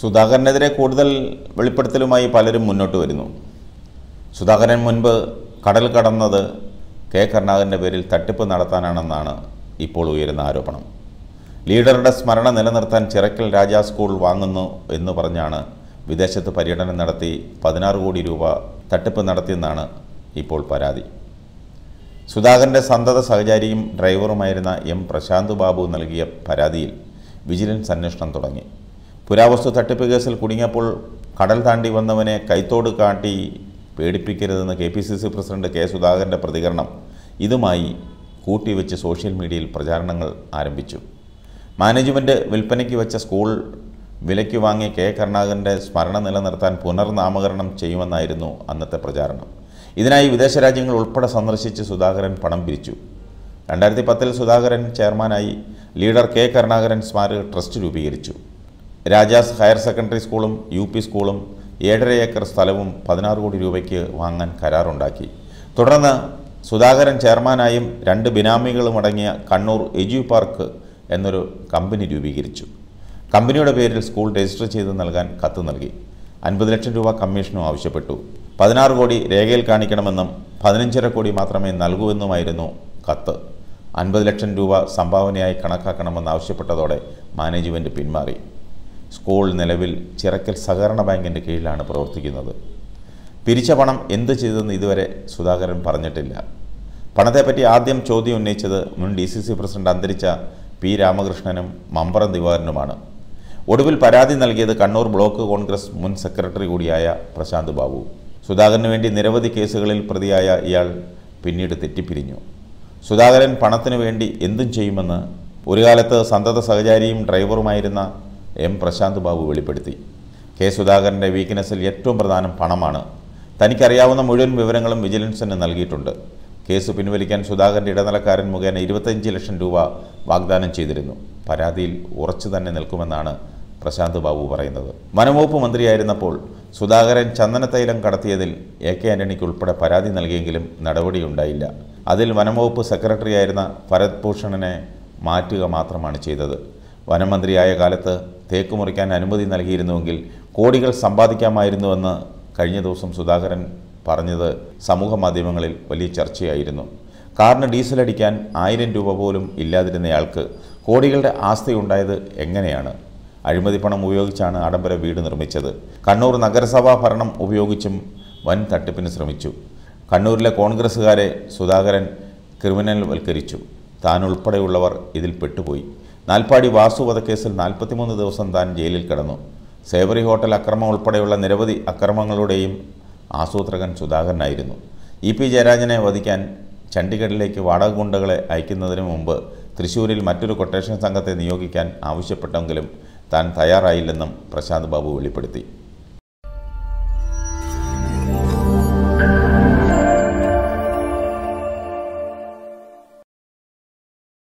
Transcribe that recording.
സുധാകരനെതിരെ കൂടുതൽ വെളിപ്പെടുത്തലുമായി പലരും മുന്നോട്ട് വരുന്നു സുധാകരൻ മുൻപ് കടൽ കടന്നത് കെ കരുണാകരൻ്റെ പേരിൽ തട്ടിപ്പ് നടത്താനാണെന്നാണ് ഇപ്പോൾ ഉയരുന്ന ആരോപണം ലീഡറുടെ സ്മരണ നിലനിർത്താൻ ചിറക്കൽ രാജാ സ്കൂൾ വാങ്ങുന്നു എന്ന് പറഞ്ഞാണ് വിദേശത്ത് പര്യടനം നടത്തി പതിനാറ് കോടി രൂപ തട്ടിപ്പ് നടത്തിയെന്നാണ് ഇപ്പോൾ പരാതി സുധാകരൻ്റെ സന്തത സഹചാരിയും ഡ്രൈവറുമായിരുന്ന എം പ്രശാന്ത് ബാബു നൽകിയ പരാതിയിൽ വിജിലൻസ് അന്വേഷണം തുടങ്ങി പുരാവസ്തു തട്ടിപ്പ് കേസിൽ കുടുങ്ങിയപ്പോൾ കടൽ താണ്ടി വന്നവനെ കൈത്തോട് കാട്ടി പേടിപ്പിക്കരുതെന്ന് K P C C president K സുധാകരൻ്റെ പ്രതികരണം ഇതുമായി കൂട്ടിവെച്ച് സോഷ്യൽ മീഡിയയിൽ പ്രചാരണങ്ങൾ ആരംഭിച്ചു മാനേജ്മെൻറ്റ് വിൽപ്പനയ്ക്ക് വെച്ച സ്കൂൾ വിലയ്ക്ക് വാങ്ങിയ കെ കരുണാകരൻ്റെ സ്മരണ നിലനിർത്താൻ പുനർനാമകരണം ചെയ്യുമെന്നായിരുന്നു അന്നത്തെ പ്രചാരണം ഇതിനായി വിദേശ രാജ്യങ്ങൾ ഉൾപ്പെടെ സന്ദർശിച്ച് സുധാകരൻ പണം പിരിച്ചു രണ്ടായിരത്തി പത്തിൽ സുധാകരൻ ചെയർമാനായി ലീഡർ കെ കരുണാകരൻ സ്മാരക ട്രസ്റ്റ് രൂപീകരിച്ചു രാജാസ് ഹയർ സെക്കൻഡറി സ്കൂളും യു പി സ്കൂളും ഏഴര ഏക്കർ സ്ഥലവും പതിനാറ് കോടി രൂപയ്ക്ക് വാങ്ങാൻ കരാറുണ്ടാക്കി തുടർന്ന് സുധാകരൻ ചെയർമാനായും രണ്ട് ബിനാമികളും അടങ്ങിയ കണ്ണൂർ എജു പാർക്ക് എന്നൊരു കമ്പനി രൂപീകരിച്ചു കമ്പനിയുടെ പേരിൽ സ്കൂൾ രജിസ്റ്റർ ചെയ്ത് നൽകാൻ കത്ത് നൽകി അൻപത് ലക്ഷം രൂപ കമ്മീഷനും ആവശ്യപ്പെട്ടു പതിനാറ് കോടി രേഖയിൽ കാണിക്കണമെന്നും പതിനഞ്ചര കോടി മാത്രമേ നൽകൂവെന്നുമായിരുന്നു കത്ത് അൻപത് ലക്ഷം രൂപ സംഭാവനയായി കണക്കാക്കണമെന്ന് ആവശ്യപ്പെട്ടതോടെ മാനേജ്മെൻറ്റ് പിന്മാറി സ്കൂൾ നിലവിൽ ചിറക്കൽ സഹകരണ ബാങ്കിൻ്റെ കീഴിലാണ് പ്രവർത്തിക്കുന്നത് പിരിച്ച പണം എന്ത് ചെയ്തെന്ന് ഇതുവരെ സുധാകരൻ പറഞ്ഞിട്ടില്ല പണത്തെപ്പറ്റി ആദ്യം ചോദ്യം ഉന്നയിച്ചത് മുൻ ഡി സി സി പ്രസിഡന്റ് അന്തരിച്ച പി രാമകൃഷ്ണനും മമ്പറം ദിവാകരനുമാണ് ഒടുവിൽ പരാതി നൽകിയത് കണ്ണൂർ ബ്ലോക്ക് കോൺഗ്രസ് മുൻ സെക്രട്ടറി കൂടിയായ പ്രശാന്ത് ബാബു സുധാകരന് വേണ്ടി നിരവധി കേസുകളിൽ പ്രതിയായ ഇയാൾ പിന്നീട് തെറ്റിപ്പിരിഞ്ഞു സുധാകരൻ പണത്തിനു വേണ്ടി എന്തും ചെയ്യുമെന്ന് ഒരു കാലത്ത് സന്തത സഹചാരിയും ഡ്രൈവറുമായിരുന്ന എം പ്രശാന്ത് ബാബു വെളിപ്പെടുത്തി കെ സുധാകരൻ്റെ വീക്ക്നെസ്സിൽ ഏറ്റവും പ്രധാനം പണമാണ് തനിക്കറിയാവുന്ന മുഴുവൻ വിവരങ്ങളും വിജിലൻസിന് നൽകിയിട്ടുണ്ട് കേസ് പിൻവലിക്കാൻ സുധാകരൻ്റെ ഇടനിലക്കാരൻ മുഖേന ഇരുപത്തഞ്ച് ലക്ഷം രൂപ വാഗ്ദാനം ചെയ്തിരുന്നു പരാതിയിൽ ഉറച്ചു തന്നെ നിൽക്കുമെന്നാണ് പ്രശാന്ത് ബാബു പറയുന്നത് വനംവകുപ്പ് മന്ത്രിയായിരുന്നപ്പോൾ സുധാകരൻ ചന്ദനത്തൈലം കടത്തിയതിൽ എ കെ ആന്റണിക്ക് ഉൾപ്പെടെ പരാതി നൽകിയെങ്കിലും നടപടിയുണ്ടായില്ല അതിൽ വനംവകുപ്പ് സെക്രട്ടറിയായിരുന്ന ഭരത് ഭൂഷണനെ മാറ്റുക മാത്രമാണ് ചെയ്തത് വനമന്ത്രിയായ കാലത്ത് തേക്ക് മുറിക്കാൻ അനുമതി നൽകിയിരുന്നുവെങ്കിൽ കോടികൾ സമ്പാദിക്കാമായിരുന്നുവെന്ന് കഴിഞ്ഞ ദിവസം സുധാകരൻ പറഞ്ഞത് സമൂഹ മാധ്യമങ്ങളിൽ വലിയ ചർച്ചയായിരുന്നു കാറിന് ഡീസലടിക്കാൻ ആയിരം രൂപ പോലും ഇല്ലാതിരുന്നയാൾക്ക് കോടികളുടെ ആസ്തി ഉണ്ടായത് എങ്ങനെയാണ് അഴിമതി പണം ഉപയോഗിച്ചാണ് ആഡംബര വീട് നിർമ്മിച്ചത് കണ്ണൂർ നഗരസഭാ ഭരണം ഉപയോഗിച്ചും വൻ തട്ടിപ്പിന് ശ്രമിച്ചു കണ്ണൂരിലെ കോൺഗ്രസ്സുകാരെ സുധാകരൻ ക്രിമിനൽ താൻ താനുൾപ്പെടെയുള്ളവർ ഇതിൽ പെട്ടുപോയി നാൽപ്പാടി വാസു വധക്കേസിൽ നാൽപ്പത്തിമൂന്ന് ദിവസം താൻ ജയിലിൽ കിടന്നു സേവറി ഹോട്ടൽ അക്രമം ഉൾപ്പെടെയുള്ള നിരവധി അക്രമങ്ങളുടെയും ആസൂത്രകൻ സുധാകരനായിരുന്നു ഇ പി ജയരാജനെ വധിക്കാൻ ചണ്ഡീഗഡിലേക്ക് വാടക ഗുണ്ടകളെ അയക്കുന്നതിന് മുമ്പ് തൃശൂരിൽ മറ്റൊരു കൊട്ടേഷൻ സംഘത്തെ നിയോഗിക്കാൻ ആവശ്യപ്പെട്ടെങ്കിലും താൻ തയ്യാറായില്ലെന്നും പ്രശാന്ത് ബാബു വെളിപ്പെടുത്തി